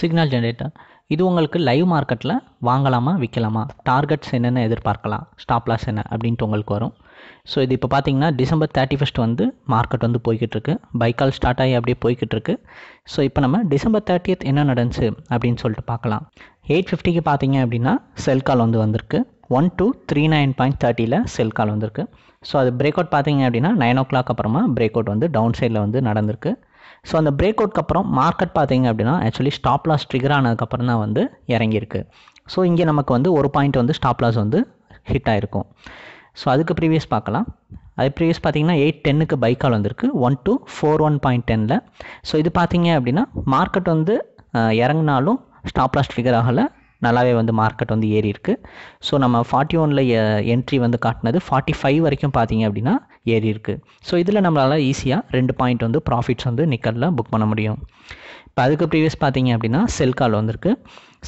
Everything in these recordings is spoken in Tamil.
சிக்னல் ஜென்ரேட்டர் இது உங்களுக்கு லைவ் மார்க்கெட்டில் வாங்கலாமா விற்கலாமா டார்கெட்ஸ் என்னென்ன எதிர்பார்க்கலாம் ஸ்டாப் லாஸ் என்ன அப்படின்ட்டு உங்களுக்கு வரும் ஸோ இது இப்போ பார்த்தீங்கன்னா டிசம்பர் தேர்ட்டி ஃபஸ்ட் வந்து மார்க்கெட் வந்து போய்கிட்டு இருக்கு பைக்கால் ஸ்டார்ட் ஆகி அப்படியே போய்கிட்டு இருக்கு ஸோ இப்போ நம்ம டிசம்பர் தேர்ட்டியத் என்ன நடந்துச்சு அப்படின்னு சொல்லிட்டு பார்க்கலாம் எயிட் ஃபிஃப்டிக்கு பார்த்தீங்க அப்படின்னா செல் கால் வந்து வந்திருக்கு one two three nine point தேர்ட்டியில் செல் கால் வந்திருக்கு ஸோ அது பிரேக் அவுட் பார்த்தீங்க அப்படின்னா நைன் ஓ கிளாக் அப்புறமா பிரேக் அவுட் வந்து டவுன் சைடில் வந்து நடந்திருக்கு ஸோ அந்த பிரேக் அவுட்க்கு அப்புறம் மார்க்கெட் பார்த்தீங்க அப்படின்னா ஆக்சுவலி ஸ்டாப் லாஸ் ட்ரிகர் ஆனதுக்கப்புறம் தான் வந்து இறங்கியிருக்கு ஸோ இங்கே நமக்கு வந்து ஒரு பாயிண்ட் வந்து ஸ்டாப் லாஸ் வந்து ஹிட் ஆகிருக்கும் ஸோ அதுக்கு ப்ரீவியஸ் பார்க்கலாம் அது ப்ரீவியஸ் பார்த்தீங்கன்னா எயிட் டென்னுக்கு பைக் கால் வந்திருக்கு one two four one point டெனில் ஸோ இது பார்த்தீங்க அப்படின்னா மார்க்கெட் வந்து இறங்கினாலும் ஸ்டாப் லாஸ் ட்ரிகர் ஆகலை நல்லாவே வந்து மார்க்கெட் வந்து ஏறி இருக்குது ஸோ நம்ம ஃபார்ட்டி ஒனில் என்ட்ரி வந்து காட்டினது ஃபார்ட்டி ஃபைவ் வரைக்கும் பார்த்தீங்க அப்படின்னா ஏறி இருக்குது ஸோ இதில் நம்மளால் ஈஸியாக ரெண்டு பாயிண்ட் வந்து ப்ராஃபிட்ஸ் வந்து நிக்கலில் புக் பண்ண முடியும் இப்போ அதுக்கு ப்ரீவியஸ் பார்த்தீங்க அப்படின்னா செல் கால் வந்திருக்கு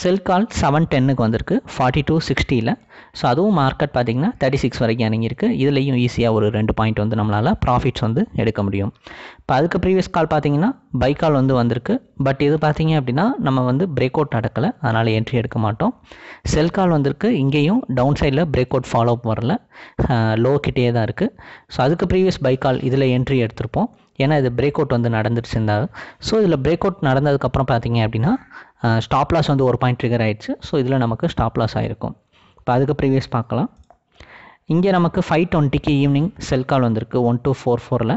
செல் கால் செவன் டென்னுக்கு வந்திருக்கு ஃபார்ட்டி டூ சிக்ஸ்டியில் ஸோ அதுவும் மார்க்கெட் பார்த்திங்கன்னா தேர்ட்டி சிக்ஸ் வரைக்கும் இறங்கியிருக்கு இதுலேயும் ஈஸியாக ஒரு ரெண்டு பாயிண்ட் வந்து நம்மளால் ப்ராஃபிட்ஸ் வந்து எடுக்க முடியும் இப்போ அதுக்கு ப்ரீவியஸ் கால் பார்த்தீங்கன்னா பை கால் வந்து வந்திருக்கு பட் இது பார்த்தீங்க அப்படின்னா நம்ம வந்து பிரேக் அவுட் நடக்கலை அதனால் என்ட்ரி எடுக்க மாட்டோம் செல் கால் வந்திருக்கு இங்கேயும் டவுன் சைடில் பிரேக் அவுட் ஃபாலோ அப் வரல லோ கிட்டே தான் இருக்குது ஸோ அதுக்கு ப்ரீவியஸ் பை கால் இதில் என்ட்ரி எடுத்திருப்போம் ஏன்னா இது பிரேக் அவுட் வந்து இருந்தால் ஸோ இதில் பிரேக் அவுட் நடந்ததுக்கப்புறம் பார்த்தீங்க அப்படின்னா ஸ்டாப் லாஸ் வந்து ஒரு பாயிண்ட் ட்ரிகர் ஆகிடுச்சு ஸோ இதில் நமக்கு ஸ்டாப் லாஸ் ஆகிருக்கும் இப்போ அதுக்கு ப்ரீவியஸ் பார்க்கலாம் இங்கே நமக்கு ஃபைவ் டுவெண்ட்டிக்கு ஈவினிங் செல் கால் வந்திருக்கு ஒன் டூ ஃபோர் ஃபோரில்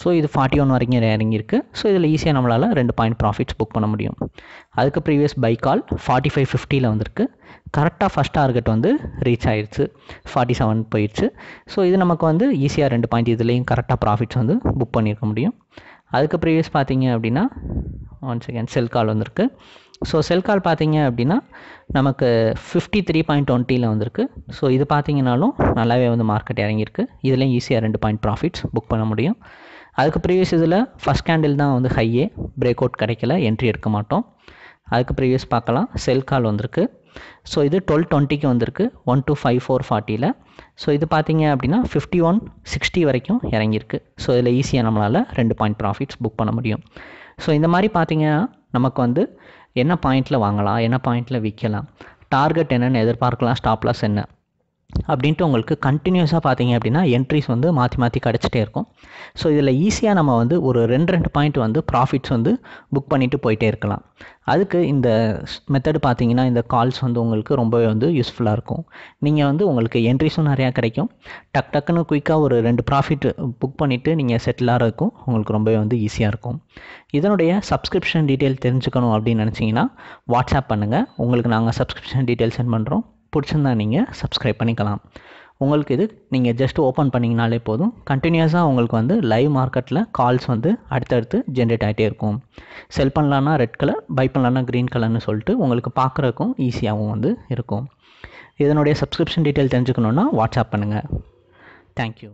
ஸோ இது ஃபார்ட்டி ஒன் வரைக்கும் இறங்கியிருக்கு ஸோ இதில் ஈஸியாக நம்மளால் ரெண்டு பாயிண்ட் ப்ராஃபிட்ஸ் புக் பண்ண முடியும் அதுக்கு previous buy call forty five ஃபிஃப்டியில் வந்திருக்கு கரெக்டாக ஃபஸ்ட் டார்கெட் வந்து ரீச் ஆயிடுச்சு ஃபார்ட்டி செவன் போயிடுச்சு ஸோ இது நமக்கு வந்து ஈஸியாக ரெண்டு பாயிண்ட் இதுலேயும் கரெக்டாக ப்ராஃபிட்ஸ் வந்து புக் பண்ணியிருக்க முடியும் அதுக்கு ப்ரீவியஸ் பார்த்தீங்க அப்படின்னா ஒன் செகண்ட் செல் கால் வந்திருக்கு ஸோ செல் கால் பார்த்தீங்க அப்படின்னா நமக்கு ஃபிஃப்டி த்ரீ பாயிண்ட் டுவெண்ட்டியில் வந்திருக்கு ஸோ இது பார்த்தீங்கனாலும் நல்லாவே வந்து மார்க்கெட் இறங்கியிருக்கு இதுலேயும் ஈஸியாக ரெண்டு பாயிண்ட் ப்ராஃபிட்ஸ் புக் பண்ண முடியும் அதுக்கு ப்ரீவியஸ் இதில் ஃபஸ்ட் கேண்டில் தான் வந்து ஹையே பிரேக் அவுட் கிடைக்கல என்ட்ரி எடுக்க மாட்டோம் அதுக்கு ப்ரீவியஸ் பார்க்கலாம் செல் கால் வந்திருக்கு ஸோ இது டுவெல் டுவெண்ட்டிக்கு வந்திருக்கு ஒன் டூ ஃபைவ் ஃபோர் ஃபார்ட்டியில் ஸோ இது பார்த்தீங்க அப்படின்னா ஃபிஃப்டி ஒன் சிக்ஸ்டி வரைக்கும் இறங்கியிருக்கு ஸோ இதில் ஈஸியாக நம்மளால் ரெண்டு பாயிண்ட் ப்ராஃபிட்ஸ் புக் பண்ண முடியும் ஸோ இந்த மாதிரி பார்த்தீங்கன்னா நமக்கு வந்து என்ன பாயிண்ட்டில் வாங்கலாம் என்ன பாயிண்ட்டில் விற்கலாம் டார்கெட் என்னென்னு எதிர்பார்க்கலாம் ஸ்டாப்லாஸ் என்ன அப்படின்ட்டு உங்களுக்கு கண்டினியூஸாக பார்த்தீங்க அப்படின்னா என்ட்ரிஸ் வந்து மாற்றி மாற்றி கிடச்சிட்டே இருக்கும் ஸோ இதில் ஈஸியாக நம்ம வந்து ஒரு ரெண்டு ரெண்டு பாயிண்ட் வந்து ப்ராஃபிட்ஸ் வந்து புக் பண்ணிவிட்டு போயிட்டே இருக்கலாம் அதுக்கு இந்த மெத்தடு பார்த்தீங்கன்னா இந்த கால்ஸ் வந்து உங்களுக்கு ரொம்பவே வந்து யூஸ்ஃபுல்லாக இருக்கும் நீங்கள் வந்து உங்களுக்கு என்ட்ரிஸும் நிறையா கிடைக்கும் டக் டக்குன்னு குயிக்காக ஒரு ரெண்டு ப்ராஃபிட் புக் பண்ணிவிட்டு நீங்கள் செட்டிலாக இருக்கும் உங்களுக்கு ரொம்பவே வந்து ஈஸியாக இருக்கும் இதனுடைய சப்ஸ்கிரிப்ஷன் டீட்டெயில் தெரிஞ்சுக்கணும் அப்படின்னு நினச்சிங்கன்னா வாட்ஸ்அப் பண்ணுங்கள் உங்களுக்கு நாங்கள் சப்ஸ்கிரிப்ஷன் டீட்டெயில் சென்ட் பண்ணுறோம் பிடிச்சிருந்தா நீங்கள் சப்ஸ்கிரைப் பண்ணிக்கலாம் உங்களுக்கு இது நீங்கள் ஜஸ்ட் ஓப்பன் பண்ணிங்கனாலே போதும் கண்டினியூஸாக உங்களுக்கு வந்து லைவ் மார்க்கெட்டில் கால்ஸ் வந்து அடுத்தடுத்து ஜென்ரேட் ஆகிட்டே இருக்கும் செல் பண்ணலான்னா ரெட் கலர் பை பண்ணலான்னா க்ரீன் கலர்னு சொல்லிட்டு உங்களுக்கு பார்க்குறக்கும் ஈஸியாகவும் வந்து இருக்கும் இதனுடைய சப்ஸ்கிரிப்ஷன் டீட்டெயில் தெரிஞ்சுக்கணுன்னா வாட்ஸ்அப் பண்ணுங்கள் தேங்க்யூ